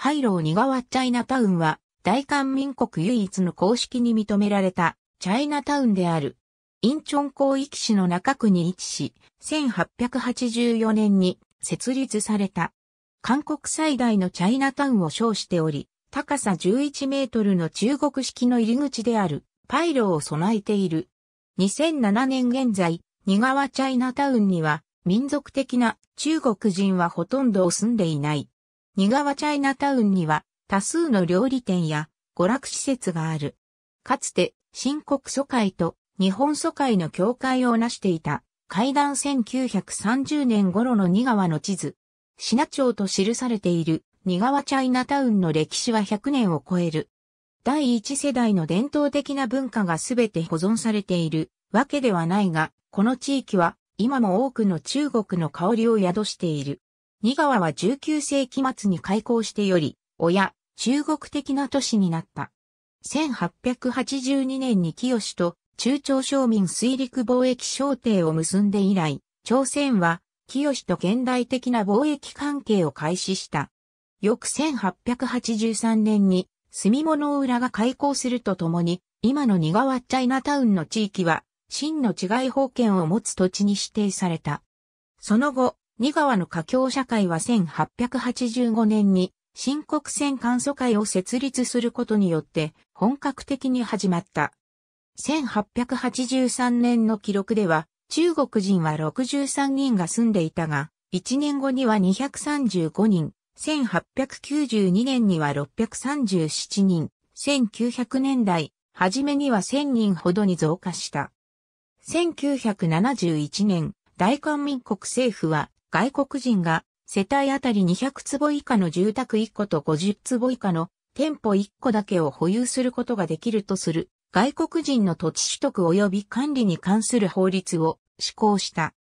ハイローニガワチャイナタウンは、大韓民国唯一の公式に認められた、チャイナタウンである。インチョン広域市の中区に位置し、1884年に設立された。韓国最大のチャイナタウンを称しており、高さ11メートルの中国式の入り口である、パイロを備えている。2007年現在、ニガワチャイナタウンには、民族的な中国人はほとんど住んでいない。仁川チャイナタウンには多数の料理店や娯楽施設がある。かつて新国疎開と日本疎開の境界を成していた階段1930年頃の仁川の地図。品町と記されている仁川チャイナタウンの歴史は100年を超える。第一世代の伝統的な文化がすべて保存されているわけではないが、この地域は今も多くの中国の香りを宿している。仁川は19世紀末に開港してより、親、中国的な都市になった。1882年に清と中朝商民水陸貿易商定を結んで以来、朝鮮は清と現代的な貿易関係を開始した。翌1883年に住物浦が開港するとともに、今の仁川チャイナタウンの地域は、真の治外法権を持つ土地に指定された。その後、二川の華僑社会は1885年に新国船簡素会を設立することによって本格的に始まった。1883年の記録では中国人は63人が住んでいたが、1年後には235人、1892年には637人、1900年代、初めには1000人ほどに増加した。1971年、大韓民国政府は外国人が世帯あたり200坪以下の住宅1個と50坪以下の店舗1個だけを保有することができるとする外国人の土地取得及び管理に関する法律を施行した。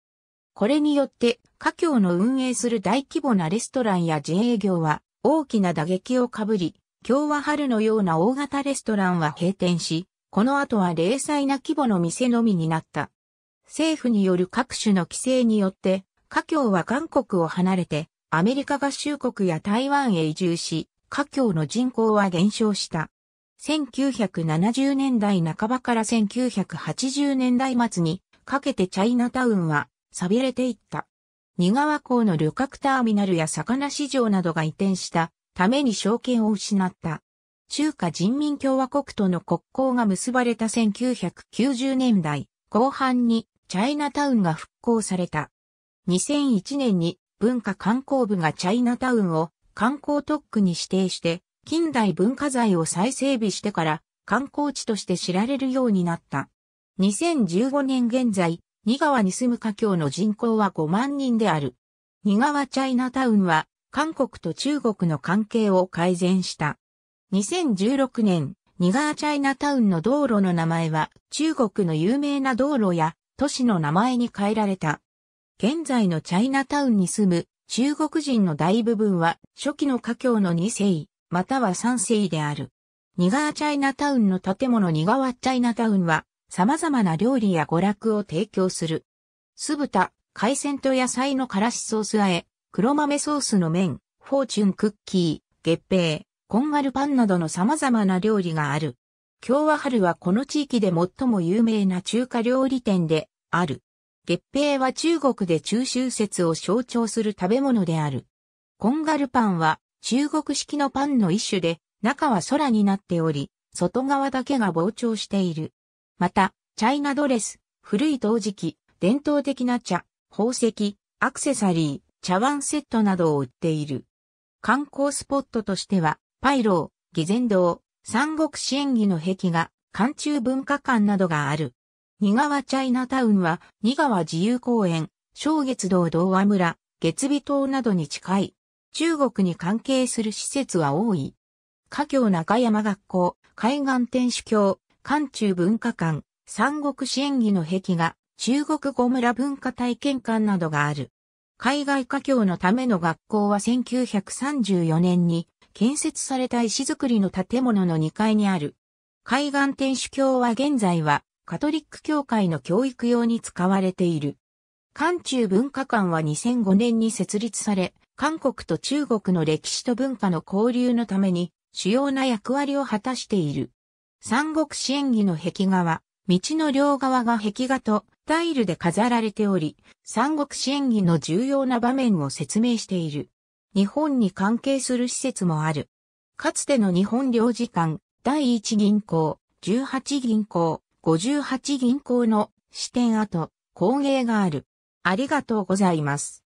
これによって、家境の運営する大規模なレストランや自営業は大きな打撃をかぶり、今日は春のような大型レストランは閉店し、この後は零細な規模の店のみになった。政府による各種の規制によって、華僑は韓国を離れて、アメリカ合衆国や台湾へ移住し、華僑の人口は減少した。1970年代半ばから1980年代末にかけてチャイナタウンは錆びれていった。二川港の旅客ターミナルや魚市場などが移転したために証券を失った。中華人民共和国との国交が結ばれた1990年代後半にチャイナタウンが復興された。2001年に文化観光部がチャイナタウンを観光特区に指定して、近代文化財を再整備してから観光地として知られるようになった。2015年現在、新川に住む華僑の人口は5万人である。新川チャイナタウンは、韓国と中国の関係を改善した。2016年、新川チャイナタウンの道路の名前は、中国の有名な道路や都市の名前に変えられた。現在のチャイナタウンに住む中国人の大部分は初期の華僑の2世、または3世である。ニガーチャイナタウンの建物ニガワチャイナタウンは様々な料理や娯楽を提供する。酢豚、海鮮と野菜の辛子ソース和え、黒豆ソースの麺、フォーチュンクッキー、月餅、コンガルパンなどの様々な料理がある。京和春はこの地域で最も有名な中華料理店である。月餅は中国で中秋節を象徴する食べ物である。コンガルパンは中国式のパンの一種で、中は空になっており、外側だけが膨張している。また、チャイナドレス、古い陶磁器、伝統的な茶、宝石、アクセサリー、茶碗セットなどを売っている。観光スポットとしては、パイロー、偽善堂、三国支援儀の壁画、寒中文化館などがある。二川チャイナタウンは二川自由公園、正月堂童話村、月尾島などに近い。中国に関係する施設は多い。華僑中山学校、海岸天主教、関中文化館、三国支援儀の壁画、中国語村文化体験館などがある。海外華僑のための学校は1934年に建設された石造りの建物の2階にある。海岸天主教は現在はカトリック教会の教育用に使われている。韓中文化館は2005年に設立され、韓国と中国の歴史と文化の交流のために主要な役割を果たしている。三国支援儀の壁画は、道の両側が壁画とタイルで飾られており、三国支援儀の重要な場面を説明している。日本に関係する施設もある。かつての日本領事館、第一銀行、十八銀行、58銀行の支店跡、工芸がある。ありがとうございます。